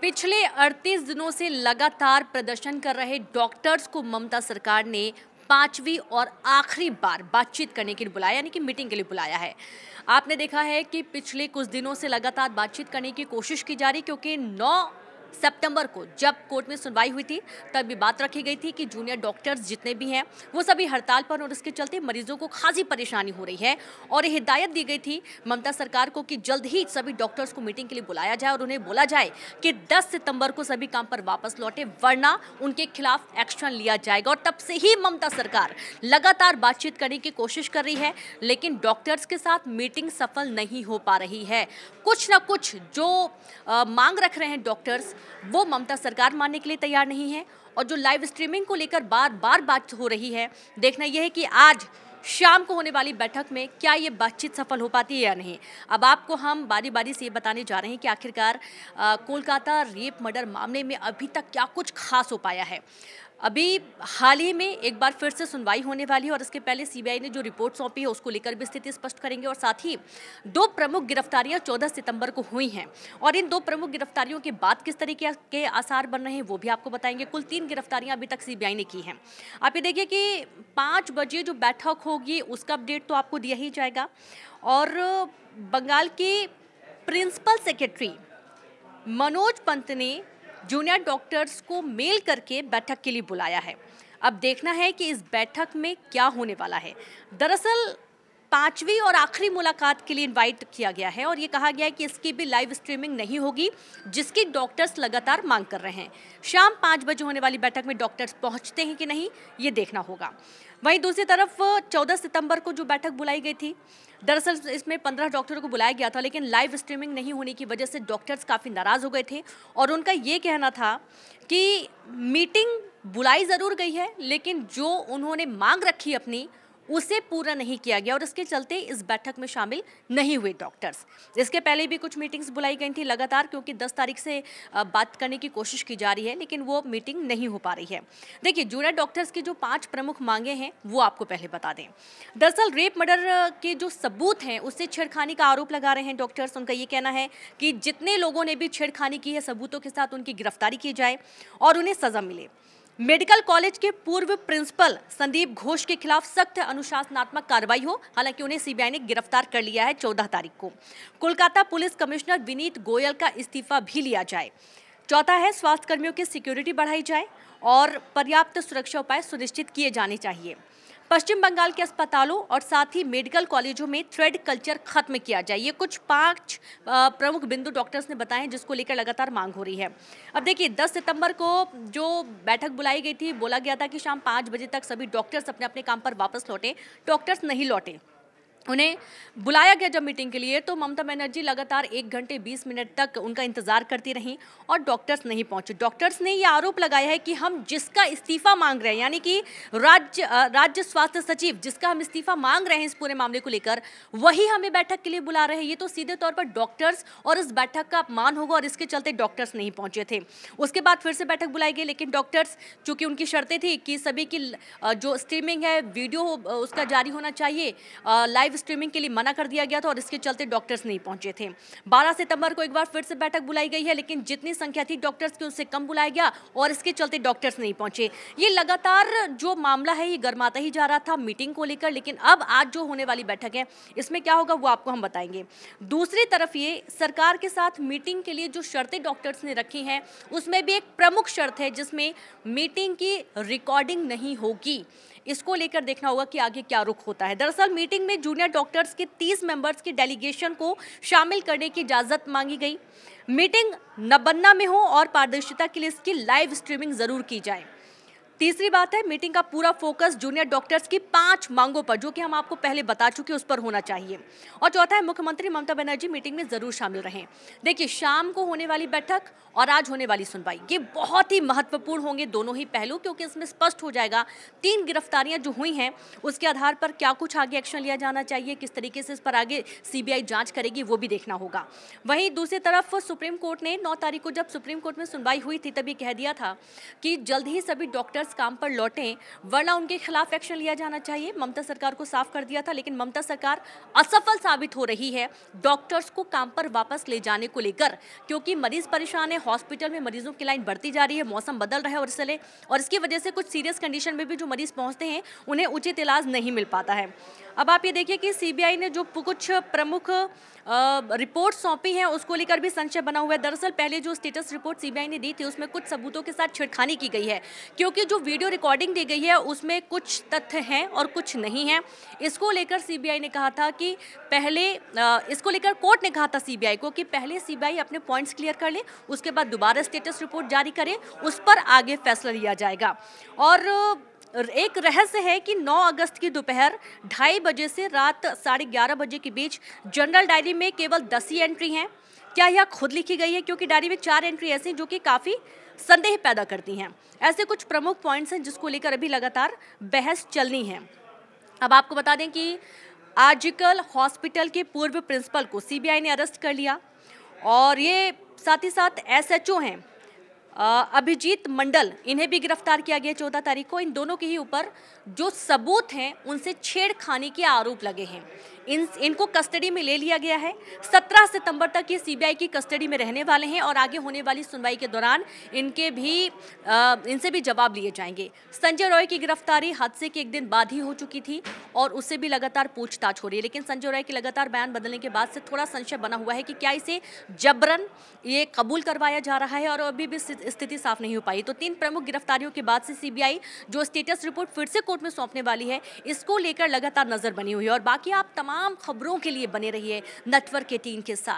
पिछले 38 दिनों से लगातार प्रदर्शन कर रहे डॉक्टर्स को ममता सरकार ने पांचवी और आखिरी बार बातचीत करने के लिए बुलाया यानी कि मीटिंग के लिए बुलाया है आपने देखा है कि पिछले कुछ दिनों से लगातार बातचीत करने की कोशिश की जा रही क्योंकि नौ सितंबर को जब कोर्ट में सुनवाई हुई थी तब ये बात रखी गई थी कि जूनियर डॉक्टर्स जितने भी हैं वो सभी हड़ताल पर और इसके चलते मरीजों को खासी परेशानी हो रही है और ये हिदायत दी गई थी ममता सरकार को कि जल्द ही सभी डॉक्टर्स को मीटिंग के लिए बुलाया जाए और उन्हें बोला जाए कि दस सितंबर को सभी काम पर वापस लौटे वरना उनके खिलाफ एक्शन लिया जाएगा और तब से ही ममता सरकार लगातार बातचीत करने की कोशिश कर रही है लेकिन डॉक्टर्स के साथ मीटिंग सफल नहीं हो पा रही है कुछ ना कुछ जो मांग रख रहे हैं डॉक्टर्स वो ममता सरकार मानने के लिए तैयार नहीं है और जो लाइव स्ट्रीमिंग को लेकर बार बार बात हो रही है देखना यह है कि आज शाम को होने वाली बैठक में क्या ये बातचीत सफल हो पाती है या नहीं अब आपको हम बारी बारी से ये बताने जा रहे हैं कि आखिरकार कोलकाता रेप मर्डर मामले में अभी तक क्या कुछ खास हो पाया है अभी हाल ही में एक बार फिर से सुनवाई होने वाली है और इसके पहले सीबीआई ने जो रिपोर्ट सौंपी है उसको लेकर भी स्थिति स्पष्ट करेंगे और साथ ही दो प्रमुख गिरफ्तारियां 14 सितंबर को हुई हैं और इन दो प्रमुख गिरफ्तारियों के बाद किस तरीके के आसार बन रहे हैं वो भी आपको बताएंगे कुल तीन गिरफ्तारियां अभी तक सी ने की हैं आप ये देखिए कि पाँच बजे जो बैठक होगी उसका अपडेट तो आपको दिया ही जाएगा और बंगाल के प्रिंसिपल सेक्रेटरी मनोज पंत ने जूनियर डॉक्टर्स को मेल करके बैठक के लिए बुलाया है अब देखना है कि इस बैठक में क्या होने वाला है दरअसल पांचवी और आखिरी मुलाकात के लिए इनवाइट किया गया है और ये कहा गया है कि इसकी भी लाइव स्ट्रीमिंग नहीं होगी जिसकी डॉक्टर्स लगातार मांग कर रहे हैं शाम पाँच बजे होने वाली बैठक में डॉक्टर्स पहुंचते हैं कि नहीं ये देखना होगा वहीं दूसरी तरफ 14 सितंबर को जो बैठक बुलाई गई थी दरअसल इसमें 15 डॉक्टरों को बुलाया गया था लेकिन लाइव स्ट्रीमिंग नहीं होने की वजह से डॉक्टर्स काफ़ी नाराज़ हो गए थे और उनका ये कहना था कि मीटिंग बुलाई ज़रूर गई है लेकिन जो उन्होंने मांग रखी अपनी उसे पूरा नहीं किया गया और इसके चलते इस बैठक में शामिल नहीं हुए डॉक्टर्स इसके पहले भी कुछ मीटिंग्स बुलाई गई थी लगातार क्योंकि 10 तारीख से बात करने की कोशिश की जा रही है लेकिन वो मीटिंग नहीं हो पा रही है देखिए जूनियर डॉक्टर्स की जो पाँच प्रमुख मांगे हैं वो आपको पहले बता दें दरअसल रेप मर्डर के जो सबूत हैं उससे छेड़खानी का आरोप लगा रहे हैं डॉक्टर्स उनका ये कहना है कि जितने लोगों ने भी छेड़खानी की है सबूतों के साथ उनकी गिरफ्तारी की जाए और उन्हें सज़ा मिले मेडिकल कॉलेज के पूर्व प्रिंसिपल संदीप घोष के खिलाफ सख्त अनुशासनात्मक कार्रवाई हो हालांकि उन्हें सीबीआई ने गिरफ्तार कर लिया है चौदह तारीख को कोलकाता पुलिस कमिश्नर विनीत गोयल का इस्तीफा भी लिया जाए चौथा है स्वास्थ्य कर्मियों की सिक्योरिटी बढ़ाई जाए और पर्याप्त सुरक्षा उपाय सुनिश्चित किए जाने चाहिए पश्चिम बंगाल के अस्पतालों और साथ ही मेडिकल कॉलेजों में थ्रेड कल्चर खत्म किया जाए ये कुछ पांच प्रमुख बिंदु डॉक्टर्स ने बताए हैं जिसको लेकर लगातार मांग हो रही है अब देखिए 10 सितंबर को जो बैठक बुलाई गई थी बोला गया था कि शाम पाँच बजे तक सभी डॉक्टर्स अपने अपने काम पर वापस लौटें डॉक्टर्स नहीं लौटे उन्हें बुलाया गया जब मीटिंग के लिए तो ममता बनर्जी लगातार एक घंटे बीस मिनट तक उनका इंतजार करती रहीं और डॉक्टर्स नहीं पहुंचे डॉक्टर्स ने यह आरोप लगाया है कि हम जिसका इस्तीफा मांग रहे हैं यानी कि राज्य राज्य स्वास्थ्य सचिव जिसका हम इस्तीफा मांग रहे हैं इस पूरे मामले को लेकर वही हमें बैठक के लिए बुला रहे हैं ये तो सीधे तौर पर डॉक्टर्स और इस बैठक का अपमान होगा और इसके चलते डॉक्टर्स नहीं पहुंचे थे उसके बाद फिर से बैठक बुलाई गई लेकिन डॉक्टर्स चूंकि उनकी शर्तें थी कि सभी की जो स्ट्रीमिंग है वीडियो उसका जारी होना चाहिए लाइव स्ट्रीमिंग के लिए मना कर दिया गया था और इसके चलते डॉक्टर्स नहीं पहुंचे थे बारह सितंबर को एक बार फिर से बैठक बुलाई गई है लेकिन जितनी संख्या थी डॉक्टर्स की उससे कम बुलाया गया और इसके चलते डॉक्टर्स नहीं पहुंचे ये लगातार जो मामला है ये गर्माता ही जा रहा था मीटिंग को लेकर लेकिन अब आज जो होने वाली बैठक है इसमें क्या होगा वो आपको हम बताएंगे दूसरी तरफ ये सरकार के साथ मीटिंग के लिए जो शर्तें डॉक्टर्स ने रखी हैं उसमें भी एक प्रमुख शर्त है जिसमें मीटिंग की रिकॉर्डिंग नहीं होगी इसको लेकर देखना होगा कि आगे क्या रुख होता है दरअसल मीटिंग में जूनियर डॉक्टर्स के तीस मेंबर्स की डेलीगेशन को शामिल करने की इजाज़त मांगी गई मीटिंग नबन्ना में हो और पारदर्शिता के लिए इसकी लाइव स्ट्रीमिंग ज़रूर की जाए तीसरी बात है मीटिंग का पूरा फोकस जूनियर डॉक्टर्स की पांच मांगों पर जो कि हम आपको पहले बता चुके उस पर होना चाहिए और चौथा है मुख्यमंत्री ममता बनर्जी मीटिंग में जरूर शामिल रहें देखिए शाम को होने वाली बैठक और आज होने वाली सुनवाई ये बहुत ही महत्वपूर्ण होंगे दोनों ही पहलू क्योंकि इसमें स्पष्ट हो जाएगा तीन गिरफ्तारियां जो हुई हैं उसके आधार पर क्या कुछ आगे एक्शन लिया जाना चाहिए किस तरीके से इस पर आगे सीबीआई जांच करेगी वो भी देखना होगा वहीं दूसरी तरफ सुप्रीम कोर्ट ने नौ तारीख को जब सुप्रीम कोर्ट में सुनवाई हुई थी तभी कह दिया था कि जल्द ही सभी डॉक्टर्स वापस काम पर लौटें वरना उनके खिलाफ एक्शन लिया जाना चाहिए ममता सरकार को साफ कर दिया था लेकिन ममता सरकार असफल साबित हो रही है डॉक्टर्स को काम पर वापस ले जाने को लेकर क्योंकि मरीज परेशान है हॉस्पिटल में मरीजों की लाइन बढ़ती जा रही है मौसम बदल रहा है और इसलिए और इसकी वजह से कुछ सीरियस कंडीशन में भी जो मरीज पहुंचते हैं उन्हें उचित इलाज नहीं मिल पाता है अब आप ये देखिए कि सीबीआई ने जो कुछ प्रमुख रिपोर्ट सौंपी हैं उसको लेकर भी संशय बना हुआ है दरअसल पहले जो स्टेटस रिपोर्ट सीबीआई ने दी थी उसमें कुछ सबूतों के साथ छिड़खानी की गई है क्योंकि जो वीडियो रिकॉर्डिंग दी गई है उसमें कुछ तथ्य हैं और कुछ नहीं है इसको लेकर सीबीआई ने कहा था कि पहले इसको लेकर कोर्ट ने कहा था सीबीआई को कि पहले सीबीआई अपने पॉइंट्स क्लियर कर ले उसके बाद दोबारा स्टेटस रिपोर्ट जारी करे उस पर आगे फैसला लिया जाएगा और एक रहस्य है कि 9 अगस्त की दोपहर ढाई बजे से रात साढ़े ग्यारह बजे के बीच जनरल डायरी में केवल दस ही एंट्री हैं क्या यह खुद लिखी गई है क्योंकि डायरी में चार एंट्री ऐसी जो कि काफ़ी संदेह पैदा करती हैं ऐसे कुछ प्रमुख पॉइंट्स हैं जिसको लेकर अभी लगातार बहस चलनी है अब आपको बता दें कि आजकल हॉस्पिटल के पूर्व प्रिंसिपल को सीबीआई ने अरेस्ट कर लिया और ये साथ ही साथ एसएचओ हैं अभिजीत मंडल इन्हें भी गिरफ्तार किया गया चौदह तारीख को इन दोनों के ही ऊपर जो सबूत हैं उनसे छेड़खानी के आरोप लगे हैं इन इनको कस्टडी में ले लिया गया है 17 सितंबर तक ये सीबीआई की कस्टडी में रहने वाले हैं और आगे होने वाली सुनवाई के दौरान इनके भी आ, इनसे भी जवाब लिए जाएंगे संजय रॉय की गिरफ्तारी हादसे के एक दिन बाद ही हो चुकी थी और उससे भी लगातार पूछताछ हो रही है लेकिन संजय रॉय के लगातार बयान बदलने के बाद से थोड़ा संशय बना हुआ है कि क्या इसे जबरन ये कबूल करवाया जा रहा है और अभी भी स्थिति साफ नहीं हो पाई तो तीन प्रमुख गिरफ्तारियों के बाद से सीबीआई जो स्टेटस रिपोर्ट फिर से कोर्ट में सौंपने वाली है इसको लेकर लगातार नजर बनी हुई है और बाकी आप तमाम खबरों के लिए बने रहिए नेटवर्क एटीन के साथ